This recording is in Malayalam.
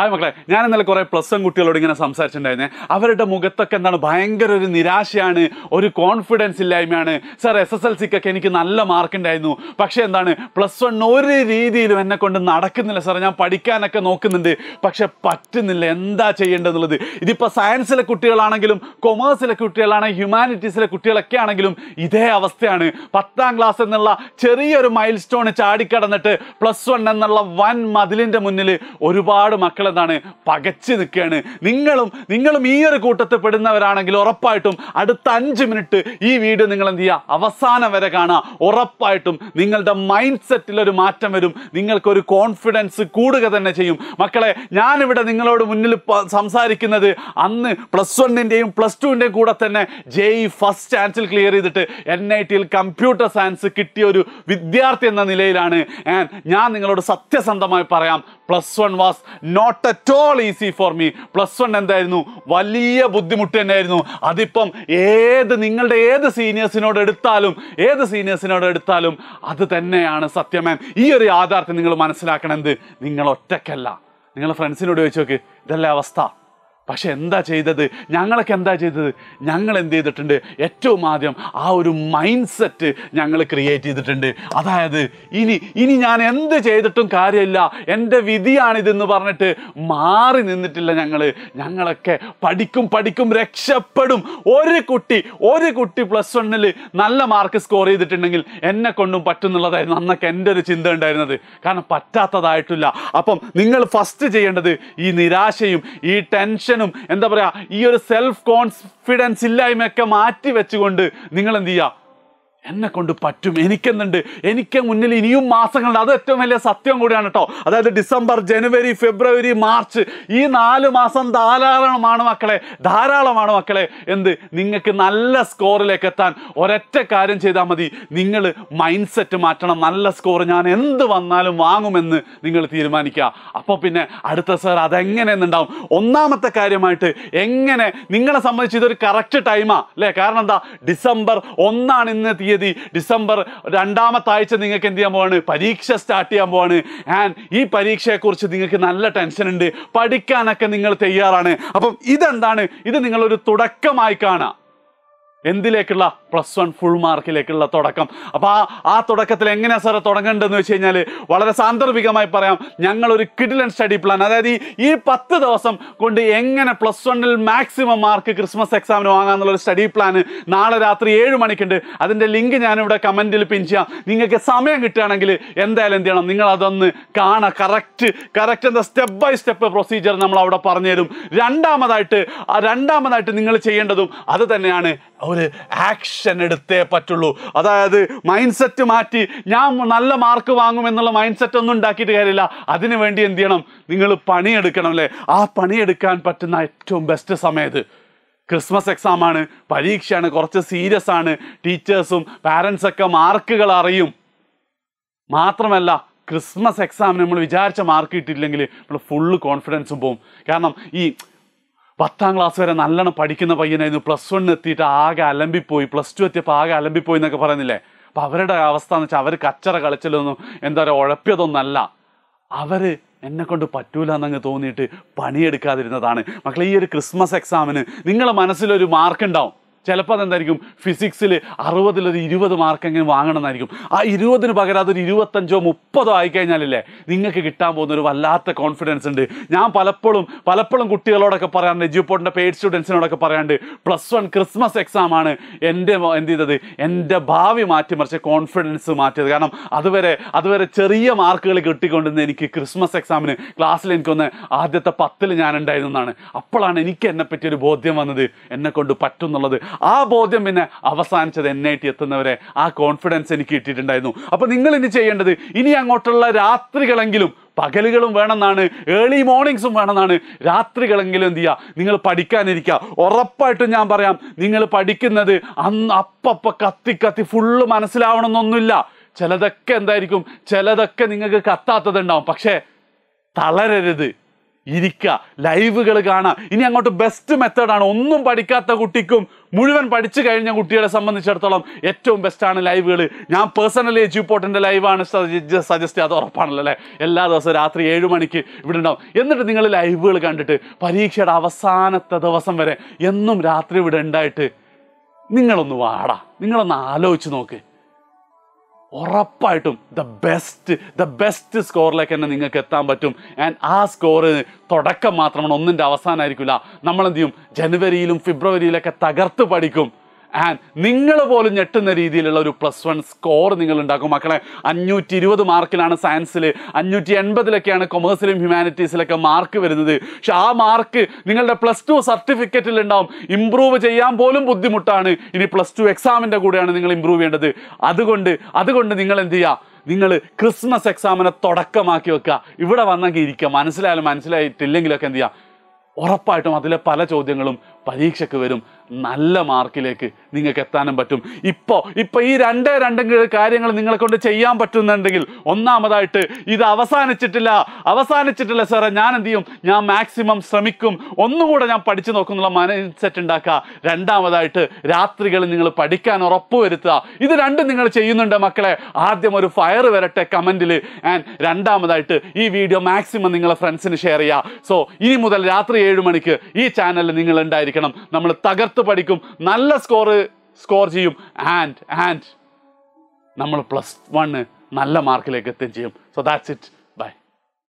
ഹായ് മക്കളെ ഞാൻ ഇന്നലെ കുറേ പ്ലസ് വൺ കുട്ടികളോട് ഇങ്ങനെ സംസാരിച്ചിട്ടുണ്ടായിരുന്നേ അവരുടെ മുഖത്തൊക്കെ എന്താണ് ഭയങ്കര ഒരു നിരാശയാണ് ഒരു കോൺഫിഡൻസ് ഇല്ലായ്മയാണ് സാർ എസ് എസ് എൽ സിക്കൊക്കെ എനിക്ക് നല്ല മാർക്ക് ഉണ്ടായിരുന്നു പക്ഷേ എന്താണ് പ്ലസ് വൺ ഒരു രീതിയിലും എന്നെ കൊണ്ട് നടക്കുന്നില്ല സാർ ഞാൻ പഠിക്കാനൊക്കെ നോക്കുന്നുണ്ട് പക്ഷെ പറ്റുന്നില്ല എന്താ ചെയ്യേണ്ടതെന്നുള്ളത് ഇതിപ്പോൾ സയൻസിലെ കുട്ടികളാണെങ്കിലും കൊമേഴ്സിലെ കുട്ടികളാണെങ്കിൽ ഹ്യൂമാനിറ്റീസിലെ കുട്ടികളൊക്കെ ആണെങ്കിലും ഇതേ അവസ്ഥയാണ് പത്താം ക്ലാസ് എന്നുള്ള ചെറിയൊരു മൈൽ സ്റ്റോൺ ചാടിക്കടന്നിട്ട് പ്ലസ് വൺ എന്നുള്ള വൻ മതിലിൻ്റെ മുന്നിൽ ഒരുപാട് മക്കളെ എന്താണ് പകച്ചു നിൽക്കുകയാണ് നിങ്ങളും നിങ്ങളും ഈ ഒരു കൂട്ടത്തിൽ പെടുന്നവരാണെങ്കിൽ ഉറപ്പായിട്ടും അടുത്ത അഞ്ച് മിനിറ്റ് ഈ വീഡിയോ നിങ്ങൾ എന്ത് ചെയ്യുക അവസാനം വരെ കാണുക ഉറപ്പായിട്ടും നിങ്ങളുടെ മൈൻഡ് സെറ്റിൽ ഒരു മാറ്റം വരും നിങ്ങൾക്കൊരു കോൺഫിഡൻസ് കൂടുക തന്നെ ചെയ്യും മക്കളെ ഞാനിവിടെ നിങ്ങളോട് മുന്നിൽ സംസാരിക്കുന്നത് അന്ന് പ്ലസ് വണ്ണിൻ്റെയും പ്ലസ് ടുവിൻ്റെയും കൂടെ തന്നെ ജെ ഇ ഫസ്റ്റ് ചാൻസിൽ ക്ലിയർ ചെയ്തിട്ട് എൻ ഐ ടിയിൽ കമ്പ്യൂട്ടർ സയൻസ് കിട്ടിയ ഒരു വിദ്യാർത്ഥി എന്ന നിലയിലാണ് ഞാൻ നിങ്ങളോട് സത്യസന്ധമായി പറയാം plus one was not not at all easy for me plus one എന്തായിരുന്നു വലിയ ബുദ്ധിമുട്ട് തന്നെയായിരുന്നു അതിപ്പം ഏത് നിങ്ങളുടെ ഏത് സീനിയേഴ്സിനോട് എടുത്താലും ഏത് സീനിയേഴ്സിനോട് എടുത്താലും അത് തന്നെയാണ് സത്യം മാം ഈ ഒരു യാഥാർത്ഥ്യം നിങ്ങൾ മനസ്സിലാക്കണം എന്ത് നിങ്ങൾ ഒറ്റക്കല്ല നിങ്ങളുടെ ഫ്രണ്ട്സിനോട് ചോദിച്ചു നോക്ക് ഇതല്ലേ അവസ്ഥ പക്ഷെ എന്താ ചെയ്തത് ഞങ്ങളൊക്കെ എന്താ ചെയ്തത് ഞങ്ങൾ എന്ത് ചെയ്തിട്ടുണ്ട് ഏറ്റവും ആദ്യം ആ ഒരു മൈൻഡ് സെറ്റ് ഞങ്ങൾ ക്രിയേറ്റ് ചെയ്തിട്ടുണ്ട് അതായത് ഇനി ഇനി ഞാൻ എന്ത് ചെയ്തിട്ടും കാര്യമില്ല എൻ്റെ വിധിയാണിതെന്ന് പറഞ്ഞിട്ട് മാറി നിന്നിട്ടില്ല ഞങ്ങൾ ഞങ്ങളൊക്കെ പഠിക്കും പഠിക്കും രക്ഷപ്പെടും ഒരു കുട്ടി ഒരു കുട്ടി പ്ലസ് വണ്ണിൽ നല്ല മാർക്ക് സ്കോർ ചെയ്തിട്ടുണ്ടെങ്കിൽ എന്നെ കൊണ്ടും പറ്റുന്നുള്ളതായിരുന്നു അന്നൊക്കെ എൻ്റെ ഒരു ചിന്ത ഉണ്ടായിരുന്നത് കാരണം പറ്റാത്തതായിട്ടില്ല അപ്പം നിങ്ങൾ ഫസ്റ്റ് ചെയ്യേണ്ടത് ഈ നിരാശയും ഈ ടെൻഷൻ ചെയ്യാനും എന്താ പറയുക ഈ ഒരു സെൽഫ് കോൺഫിഡൻസ് ഇല്ലായ്മയൊക്കെ മാറ്റി വെച്ചുകൊണ്ട് നിങ്ങൾ എന്ത് ചെയ്യുക എന്നെ കൊണ്ട് പറ്റും എനിക്കെന്നുണ്ട് എനിക്ക് മുന്നിൽ ഇനിയും മാസങ്ങളുണ്ട് അത് ഏറ്റവും വലിയ സത്യം കൂടിയാണ് കേട്ടോ അതായത് ഡിസംബർ ജനുവരി ഫെബ്രുവരി മാർച്ച് ഈ നാല് മാസം ധാരാളമാണ് മക്കളെ ധാരാളമാണ് മക്കളെ എന്ത് നിങ്ങൾക്ക് നല്ല സ്കോറിലേക്ക് എത്താൻ ഒരൊറ്റ കാര്യം ചെയ്താൽ മതി നിങ്ങൾ മൈൻഡ് സെറ്റ് മാറ്റണം നല്ല സ്കോർ ഞാൻ എന്ത് വന്നാലും വാങ്ങുമെന്ന് നിങ്ങൾ തീരുമാനിക്കുക അപ്പോൾ പിന്നെ അടുത്ത സാർ അതെങ്ങനെയെന്നുണ്ടാവും ഒന്നാമത്തെ കാര്യമായിട്ട് എങ്ങനെ നിങ്ങളെ സംബന്ധിച്ച് ഇതൊരു കറക്റ്റ് ടൈമാണ് അല്ലേ കാരണം എന്താ ഡിസംബർ ഒന്നാണ് ഇന്ന് തീയതി ഡിസംബർ രണ്ടാമത്തെ ആഴ്ച നിങ്ങൾക്ക് എന്ത് ചെയ്യാൻ പോവാണ് പരീക്ഷ സ്റ്റാർട്ട് ചെയ്യാൻ പോവാണ് ആൻഡ് ഈ പരീക്ഷയെക്കുറിച്ച് നിങ്ങൾക്ക് നല്ല ടെൻഷൻ ഉണ്ട് പഠിക്കാനൊക്കെ നിങ്ങൾ തയ്യാറാണ് അപ്പം ഇതെന്താണ് ഇത് നിങ്ങളൊരു തുടക്കമായി കാണാം എന്തിലേക്കുള്ള പ്ലസ് വൺ ഫുൾ മാർക്കിലേക്കുള്ള തുടക്കം അപ്പോൾ ആ ആ തുടക്കത്തിൽ എങ്ങനെയാണ് സാറ് തുടങ്ങേണ്ടതെന്ന് വെച്ച് കഴിഞ്ഞാൽ വളരെ സാന്ദർഭികമായി പറയാം ഞങ്ങളൊരു കിഡിലൻ സ്റ്റഡി പ്ലാൻ അതായത് ഈ പത്ത് ദിവസം കൊണ്ട് എങ്ങനെ പ്ലസ് വണ്ണിൽ മാക്സിമം മാർക്ക് ക്രിസ്മസ് എക്സാമിന് ഒരു സ്റ്റഡി പ്ലാൻ നാളെ രാത്രി ഏഴ് മണിക്കുണ്ട് അതിൻ്റെ ലിങ്ക് ഞാനിവിടെ കമൻറ്റിൽ പിൻ ചെയ്യാം നിങ്ങൾക്ക് സമയം കിട്ടുകയാണെങ്കിൽ എന്തായാലും എന്ത് ചെയ്യണം നിങ്ങൾ അതൊന്ന് കാണാം കറക്റ്റ് കറക്റ്റ് എന്താ സ്റ്റെപ്പ് ബൈ സ്റ്റെപ്പ് പ്രൊസീജിയർ നമ്മൾ അവിടെ പറഞ്ഞുതരും രണ്ടാമതായിട്ട് രണ്ടാമതായിട്ട് നിങ്ങൾ ചെയ്യേണ്ടതും അത് തന്നെയാണ് ഒരു ആക്ഷൻ എടുത്തേ പറ്റുള്ളൂ അതായത് മൈൻഡ് സെറ്റ് മാറ്റി ഞാൻ നല്ല മാർക്ക് വാങ്ങും എന്നുള്ള മൈൻഡ് സെറ്റ് ഒന്നും ഉണ്ടാക്കിയിട്ട് കാര്യമില്ല അതിനു വേണ്ടി എന്ത് ചെയ്യണം നിങ്ങൾ പണിയെടുക്കണം അല്ലേ ആ പണിയെടുക്കാൻ പറ്റുന്ന ഏറ്റവും ബെസ്റ്റ് സമയത്ത് ക്രിസ്മസ് എക്സാം ആണ് പരീക്ഷയാണ് കുറച്ച് സീരിയസ് ആണ് ടീച്ചേഴ്സും പാരൻസൊക്കെ മാർക്കുകൾ അറിയും മാത്രമല്ല ക്രിസ്മസ് എക്സാമിന് നമ്മൾ വിചാരിച്ച മാർക്ക് കിട്ടിയില്ലെങ്കിൽ നമ്മൾ ഫുള്ള് കോൺഫിഡൻസും പോവും കാരണം ഈ പത്താം ക്ലാസ് വരെ നല്ലോണം പഠിക്കുന്ന പയ്യനായിരുന്നു പ്ലസ് വൺ എത്തിയിട്ട് ആകെ അലമ്പിപ്പോയി പ്ലസ് ടു എത്തിയപ്പോൾ ആകെ അലമ്പിപ്പോയി എന്നൊക്കെ പറയുന്നില്ലേ അപ്പം അവരുടെ അവസ്ഥ എന്ന് വെച്ചാൽ അവർ കച്ചറ കളിച്ചിലൊന്നും എന്താ പറയുക ഉഴപ്പിയതൊന്നല്ല അവർ എന്നെ കൊണ്ട് പറ്റൂല എന്നങ്ങ് തോന്നിയിട്ട് പണിയെടുക്കാതിരുന്നതാണ് മക്കളെ ഈ ഒരു ക്രിസ്മസ് എക്സാമിന് നിങ്ങളെ മനസ്സിലൊരു മാർക്ക് ഉണ്ടാവും ചിലപ്പോൾ അതെന്തായിരിക്കും ഫിസിക്സിൽ അറുപതിലൊരു ഇരുപത് മാർക്ക് എങ്ങനെ വാങ്ങണമെന്നായിരിക്കും ആ ഇരുപതിന് പകരം അതൊരു ഇരുപത്തഞ്ചോ മുപ്പതോ ആയിക്കഴിഞ്ഞാലല്ലേ നിങ്ങൾക്ക് കിട്ടാൻ പോകുന്ന ഒരു വല്ലാത്ത കോൺഫിഡൻസ് ഉണ്ട് ഞാൻ പലപ്പോഴും പലപ്പോഴും കുട്ടികളോടൊക്കെ പറയാറുണ്ട് എജ്യൂപോട്ടിൻ്റെ പെയ്ഡ് സ്റ്റുഡൻസിനോടൊക്കെ പറയാറുണ്ട് പ്ലസ് വൺ ക്രിസ്മസ് എക്സാം ആണ് എൻ്റെ എന്ത് ചെയ്തത് എൻ്റെ ഭാവി മാറ്റിമറിച്ച് കോൺഫിഡൻസ് മാറ്റിയത് കാരണം അതുവരെ അതുവരെ ചെറിയ മാർക്കുകൾ കിട്ടിക്കൊണ്ടിരുന്ന എനിക്ക് ക്രിസ്മസ് എക്സാമിന് ക്ലാസ്സിൽ എനിക്കൊന്ന് ആദ്യത്തെ പത്തിൽ ഞാൻ ഉണ്ടായിരുന്നതാണ് അപ്പോഴാണ് എനിക്ക് എന്നെപ്പറ്റി ഒരു ബോധ്യം വന്നത് എന്നെ കൊണ്ട് പറ്റുന്നുള്ളത് ആ ബോധ്യം പിന്നെ അവസാനിച്ചത് എൻ ഐ ടി എത്തുന്നവരെ ആ കോൺഫിഡൻസ് എനിക്ക് കിട്ടിയിട്ടുണ്ടായിരുന്നു അപ്പോൾ നിങ്ങൾ ഇനി ചെയ്യേണ്ടത് ഇനി അങ്ങോട്ടുള്ള രാത്രികളെങ്കിലും പകലുകളും വേണമെന്നാണ് ഏർലി മോർണിംഗ്സും വേണമെന്നാണ് രാത്രികളെങ്കിലും എന്ത് ചെയ്യുക നിങ്ങൾ പഠിക്കാനിരിക്കുക ഉറപ്പായിട്ടും ഞാൻ പറയാം നിങ്ങൾ പഠിക്കുന്നത് അന്ന് അപ്പപ്പ കത്തി കത്തി ഫുള്ള് മനസ്സിലാവണമെന്നൊന്നുമില്ല ചിലതൊക്കെ എന്തായിരിക്കും ചിലതൊക്കെ നിങ്ങൾക്ക് കത്താത്തതുണ്ടാവും പക്ഷേ തളരരുത് ഇരിക്കുക ലൈവുകൾ കാണുക ഇനി അങ്ങോട്ട് ബെസ്റ്റ് മെത്തേഡാണ് ഒന്നും പഠിക്കാത്ത കുട്ടിക്കും മുഴുവൻ പഠിച്ചു കഴിഞ്ഞ കുട്ടികളെ സംബന്ധിച്ചിടത്തോളം ഏറ്റവും ബെസ്റ്റാണ് ലൈവുകൾ ഞാൻ പേഴ്സണലി എജു പോട്ടിൻ്റെ ലൈവാണ് സജസ്റ്റ് അത് ഉറപ്പാണല്ലോ അല്ലേ എല്ലാ ദിവസവും രാത്രി ഏഴ് മണിക്ക് ഇവിടെ ഉണ്ടാവും എന്നിട്ട് നിങ്ങൾ ലൈവുകൾ കണ്ടിട്ട് പരീക്ഷയുടെ അവസാനത്തെ ദിവസം വരെ എന്നും രാത്രി ഇവിടെ ഉണ്ടായിട്ട് നിങ്ങളൊന്ന് വാടാ നിങ്ങളൊന്ന് ആലോചിച്ച് നോക്ക് ഉറപ്പായിട്ടും ദ ബെസ്റ്റ് ദ ബെസ്റ്റ് സ്കോറിലേക്ക് തന്നെ നിങ്ങൾക്ക് എത്താൻ പറ്റും ആൻഡ് ആ സ്കോറിന് തുടക്കം മാത്രമാണ് ഒന്നിൻ്റെ അവസാനമായിരിക്കില്ല നമ്മളെന്ത് ചെയ്യും ജനുവരിയിലും ഫെബ്രുവരിയിലൊക്കെ തകർത്ത് പഠിക്കും ആൻഡ് നിങ്ങൾ പോലും ഞെട്ടുന്ന രീതിയിലുള്ള ഒരു പ്ലസ് വൺ സ്കോർ നിങ്ങൾ ഉണ്ടാക്കും മക്കളെ അഞ്ഞൂറ്റി ഇരുപത് മാർക്കിലാണ് സയൻസിൽ അഞ്ഞൂറ്റി എൺപതിലൊക്കെയാണ് കൊമേഴ്സിലും ഹ്യൂമാനിറ്റീസിലൊക്കെ മാർക്ക് വരുന്നത് പക്ഷെ ആ മാർക്ക് നിങ്ങളുടെ പ്ലസ് ടു സർട്ടിഫിക്കറ്റിൽ ഉണ്ടാവും ഇമ്പ്രൂവ് ചെയ്യാൻ പോലും ബുദ്ധിമുട്ടാണ് ഇനി പ്ലസ് ടു എക്സാമിൻ്റെ കൂടെയാണ് നിങ്ങൾ ഇമ്പ്രൂവ് ചെയ്യേണ്ടത് അതുകൊണ്ട് അതുകൊണ്ട് നിങ്ങൾ എന്ത് ചെയ്യുക നിങ്ങൾ ക്രിസ്മസ് എക്സാമിനെ തുടക്കമാക്കി വെക്കുക ഇവിടെ വന്നെങ്കിൽ ഇരിക്കുക മനസ്സിലായാലും മനസ്സിലായിട്ടില്ലെങ്കിലൊക്കെ എന്ത് ചെയ്യുക ഉറപ്പായിട്ടും അതിലെ പല ചോദ്യങ്ങളും പരീക്ഷയ്ക്ക് വരും നല്ല മാർക്കിലേക്ക് നിങ്ങൾക്ക് എത്താനും പറ്റും ഇപ്പോൾ ഇപ്പോൾ ഈ രണ്ടേ രണ്ടും കാര്യങ്ങൾ നിങ്ങളെ കൊണ്ട് ചെയ്യാൻ പറ്റുന്നുണ്ടെങ്കിൽ ഒന്നാമതായിട്ട് ഇത് അവസാനിച്ചിട്ടില്ല അവസാനിച്ചിട്ടില്ല സാറേ ഞാൻ എന്ത് ചെയ്യും ഞാൻ മാക്സിമം ശ്രമിക്കും ഒന്നുകൂടെ ഞാൻ പഠിച്ചു നോക്കുന്നുള്ള മൈൻഡ് സെറ്റ് ഉണ്ടാക്കുക രണ്ടാമതായിട്ട് രാത്രികൾ നിങ്ങൾ പഠിക്കാൻ ഉറപ്പ് വരുത്തുക ഇത് രണ്ടും നിങ്ങൾ ചെയ്യുന്നുണ്ട് മക്കളെ ആദ്യം ഒരു ഫയർ വരട്ടെ കമൻറ്റിൽ ആൻഡ് രണ്ടാമതായിട്ട് ഈ വീഡിയോ മാക്സിമം നിങ്ങളെ ഫ്രണ്ട്സിന് ഷെയർ ചെയ്യുക സോ ഇനി മുതൽ രാത്രി ഏഴ് മണിക്ക് ഈ ചാനലിൽ നിങ്ങൾ ഉണ്ടായിരിക്കും ആയിരിക്കണം നമ്മൾ തകർത്ത് പഠിക്കും നല്ല സ്കോറ് സ്കോർ ചെയ്യും ആൻഡ് ആൻഡ് നമ്മൾ പ്ലസ് വണ് നല്ല മാർക്കിലേക്ക് എത്തുകയും ചെയ്യും സോ ദാറ്റ്സ് ഇറ്റ്